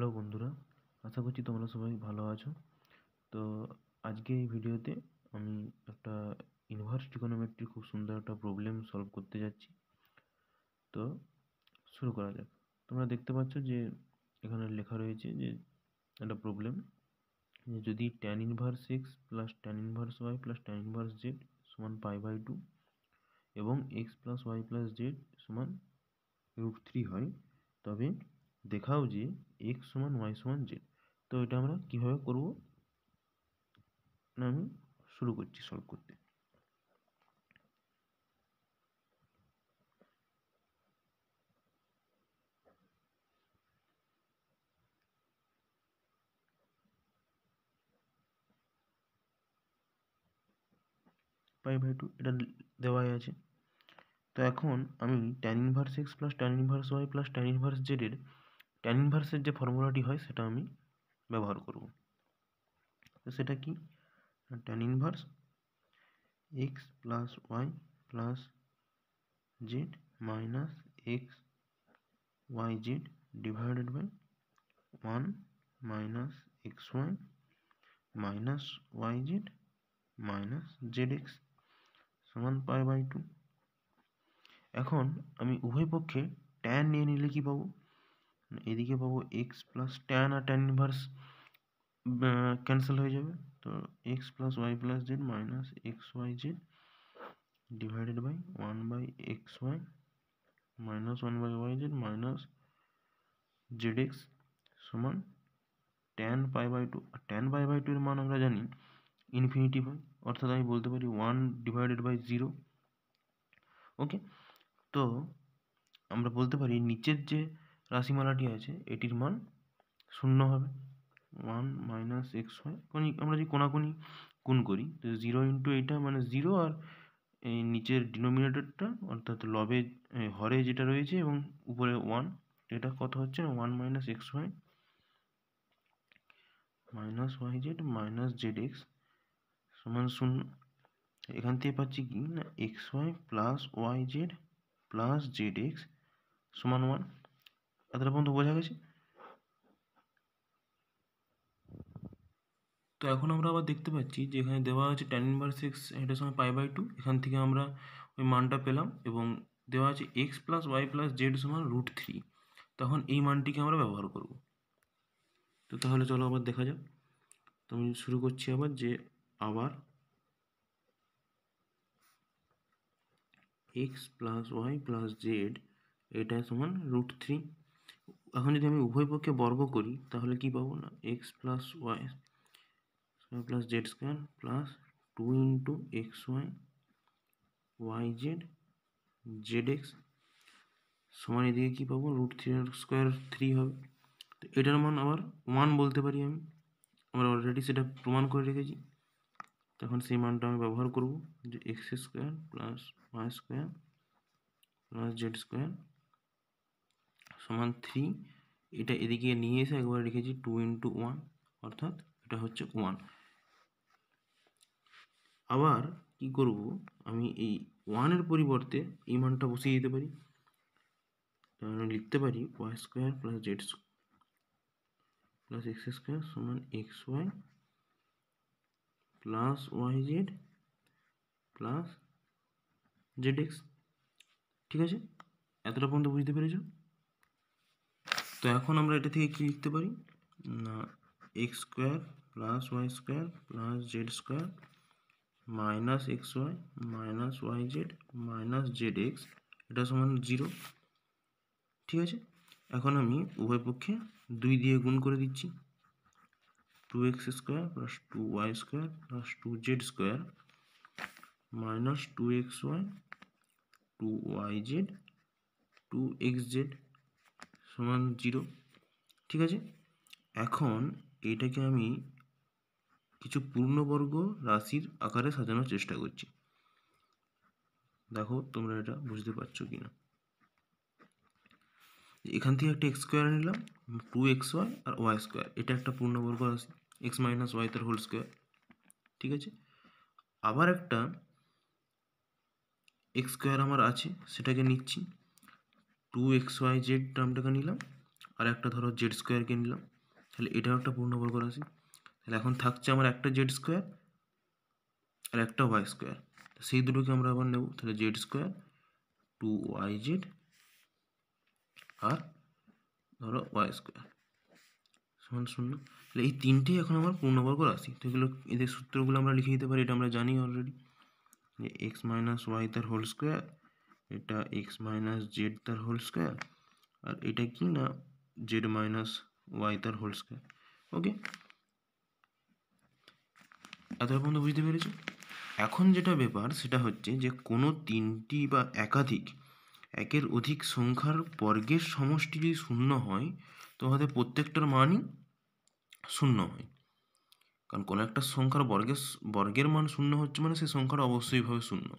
hello বন্ধুরা আশা করছি তোমরা সবাই ভালো আছো তো আজকে এই ভিডিওতে আমি একটা ইনভার্স ট্রিকোনোমেট্রি খুব সুন্দর একটা প্রবলেম সলভ করতে যাচ্ছি তো শুরু করা যাক তোমরা দেখতে পাচ্ছ যে এখানে লেখা রয়েছে যে একটা প্রবলেম যে যদি tan inverse X plus tan inverse Y plus tan inverse Z সমান পাই বাই টু এবং X plus Y plus Z সমান রুট থ্রি হয় তবে দেখাও যে এক্স সমান ওয়াই সমান জেড তো এটা আমরা কীভাবে করব না আমি শুরু করছি সলভ করতে পাই বাই টু এটা দেওয়াই আছে তো এখন আমি tan inverse X plus tan inverse Y plus tan inverse জেডের ট্যান ইনভার্সের যে ফর্মুলাটি হয় সেটা আমি ব্যবহার করব তো সেটা কি tan inverse X plus Y plus Z minus X Y Z divided by one minus X Y minus Y Z minus Z X সমান পাই বাই টু এখন আমি উভয় পক্ষে ট্যান নিয়ে নিলে কি পাবো यदि के एक्स प्लस टेन और टेन इनवर्स कैंसल हो जाए तो X plus Y plus Z minus X Y Z divided by one by X Y minus one by Y Z minus Z X समान tan pi by two tan pi by two मान हम जानी infinity पाई अर्थात हमें बोलते one divided by zero okay तो हमें बोलते नीचे जे রাশিমালাটি আছে এটির মান শূন্য হবে ওয়ান মাইনাস এক্স হয় কোনি আমরা যদি কোনাকুনি কোন করি তো জিরো ইন্টু এইটা মানে জিরো আর এই নিচের ডিনোমিনেটরটা অর্থাৎ লবে হরে যেটা রয়েছে এবং উপরে ওয়ান এটা কত হচ্ছে one minus X Y minus Y Z minus Z X সমান শূন্য এখান থেকে পাচ্ছি কি না X Y plus Y Z plus Z X সমান ওয়ান এতটা বন্ধু বোঝা গেছে তো এখন আমরা আবার দেখতে পাচ্ছি যে এখানে দেওয়া আছে টেন ইনভার্স সিক্স এটার সময় পাই বাই টু এখান থেকে আমরা ওই মানটা পেলাম এবং দেওয়া আছে X plus Y plus Z সমান রুট থ্রি তখন এই মানটিকে আমরা ব্যবহার করব তো তাহলে চলো আবার দেখা যাক তো আমি শুরু করছি আবার যে আবার X plus Y plus Z এটা সমান রুট থ্রি এখন যদি আমি উভয় পক্ষে বর্গ করি তাহলে কি পাবো না x + y + z square + 2 * xy yz zx সমান এদিকে কি পাবো √3 এর স্কয়ার 3 হবে এটার মান আবার 1 বলতে পারি আমি আমরা অলরেডি সেটা প্রমাণ করে রেখেছি তখন সিমানদ আমি ব্যবহার করব যে x square + y square + z square সমান থ্রি এটা এদিকে নিয়ে এসে একবার রেখেছি টু ইন্টু ওয়ান অর্থাৎ এটা হচ্ছে ওয়ান আবার কি করব আমি এই ওয়ানের পরিবর্তে এই মানটা বসিয়ে দিতে পারি আমি লিখতে পারি Y square plus Z plus X square সমান X Y plus Y Z plus Z X ঠিক আছে এতটা পর্যন্ত বুঝতে পেরেছো তো এখন আমরা এটা থেকে কী লিখতে পারি না X square plus Y square plus Z square minus X Y minus Y Z minus Z X এটা সমান জিরো ঠিক আছে এখন আমি উভয় পক্ষে দুই দিয়ে গুণ করে দিচ্ছি two x square plus two y square plus two z square minus two x y two y z two x z সমান জিরো ঠিক আছে এখন এটাকে আমি কিছু পূর্ণবর্গ রাশির আকারে সাজানোর চেষ্টা করছি দেখো তোমরা এটা বুঝতে পারছো কি না এখান থেকে একটা এক্স স্কোয়ার নিলাম টু এক্স ওয়াই আর ওয়াই স্কোয়ার এটা একটা পূর্ণবর্গ রাশি এক্স মাইনাস ওয়াই তার হোল স্কোয়ার ঠিক আছে আবার একটা এক্স স্কোয়ার আমার আছে সেটাকে নিচ্ছি টু এক্স ওয়াই জেড টার্মটাকে নিলাম আর একটা ধরো জেড স্কোয়ারকে নিলাম তাহলে এটাও একটা পূর্ণ পূর্ণবর্গ রাশি তাহলে এখন থাকছে আমার একটা জেড স্কোয়ার আর একটা ওয়াই স্কোয়ার সেই দুটোকে আমরা আবার নেব তাহলে z square two y z আর ধরো ওয়াই স্কোয়ার সমান শূন্য তাহলে এই তিনটেই এখন আমার পূর্ণবর্গ রাশি তো এগুলো এদের সূত্রগুলো আমরা লিখে দিতে পারি এটা আমরা জানি অলরেডি যে এক্স মাইনাস ওয়াই তার হোল স্কোয়ার এটা এক্স মাইনাস জেড তার হোল স্কোয়ার আর এটা কি না জেড মাইনাস ওয়াই তার হোল স্কোয়ার ওকে এত পর্যন্ত বুঝতে পেরেছো এখন যেটা ব্যাপার সেটা হচ্ছে যে কোনো তিনটি বা একাধিক একের অধিক সংখ্যার বর্গের সমষ্টি যদি শূন্য হয় তো আমাদের প্রত্যেকটার মানই শূন্য হয় কারণ কোনো একটা সংখ্যার বর্গের বর্গের মান শূন্য হচ্ছে মানে সেই সংখ্যাটা অবশ্যইভাবে শূন্য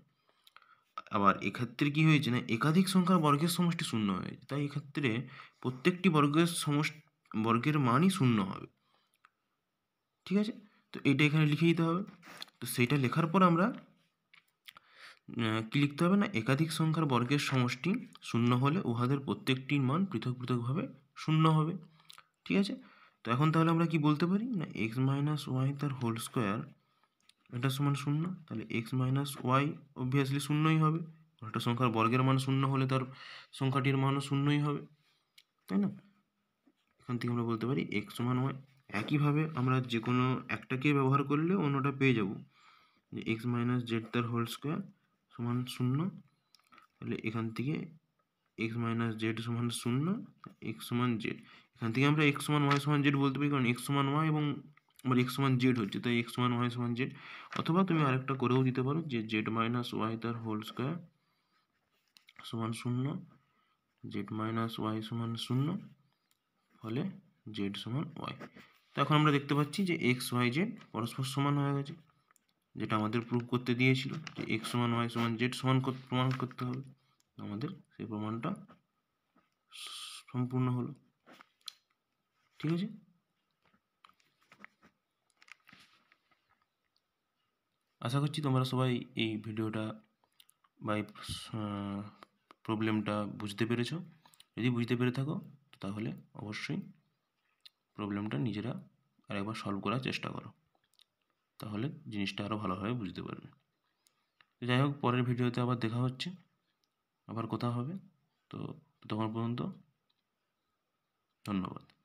আবার এক্ষেত্রে কী হয়েছে না একাধিক সংখ্যার বর্গের সমষ্টি শূন্য হয়েছে তাই এক্ষেত্রে প্রত্যেকটি বর্গের সমষ্টি বর্গের মানই শূন্য হবে ঠিক আছে তো এটা এখানে লিখে দিতে হবে তো সেইটা লেখার পর আমরা কী লিখতে হবে না একাধিক সংখ্যার বর্গের সমষ্টি শূন্য হলে উহাদের প্রত্যেকটির মান পৃথক পৃথকভাবে শূন্য হবে ঠিক আছে তো এখন তাহলে আমরা কি বলতে পারি না এক্স মাইনাস ওয়াই তার হোল স্কোয়ার এটা সমান শূন্য তাহলে এক্স মাইনাস ওয়াই অবভিয়াসলি শূন্যই হবে একটা সংখ্যার বর্গের মান শূন্য হলে তার সংখ্যাটির মানও শূন্যই হবে তাই না এখান থেকে আমরা বলতে পারি এক্স সমান ওয়াই একইভাবে আমরা যে কোনো একটাকে ব্যবহার করলে অন্যটা পেয়ে যাব যে এক্স মাইনাস জেড তার হোল স্কোয়ার সমান শূন্য তাহলে এখান থেকে এক্স মাইনাস জেড সমান শূন্য এক্স সমান জেড এখান থেকে আমরা এক্স সমান ওয়াই সমান জেড বলতে পারি কারণ এক্স সমান ওয়াই এবং আমার এক্স ওয়ান জেড হচ্ছে তাই এক্স ওয়ান ওয়াই সমান জেড অথবা তুমি আরেকটা করেও দিতে পারো যে জেড মাইনাস ওয়াই তার হোল স্কোয়ার সমান শূন্য জেড মাইনাস ওয়াই সমান শূন্য ফলে জেড সমান ওয়াই তো এখন আমরা দেখতে পাচ্ছি যে এক্স ওয়াই জেড পরস্পর সমান হয়ে গেছে যেটা আমাদের প্রুভ করতে দিয়েছিল যে এক্স সমান ওয়াই সমান জেড সমান প্রমাণ করতে হবে আমাদের সেই প্রমাণটা সম্পূর্ণ হলো ঠিক আছে আশা করছি তোমরা সবাই এই ভিডিওটা বা এই প্রবলেমটা বুঝতে পেরেছ যদি বুঝতে পেরে থাকো তাহলে অবশ্যই প্রবলেমটা নিজেরা আরেকবার সলভ করার চেষ্টা করো তাহলে জিনিসটা আরও ভালোভাবে বুঝতে পারবে তো যাই হোক পরের ভিডিওতে আবার দেখা হচ্ছে আবার কথা হবে তো তখন পর্যন্ত ধন্যবাদ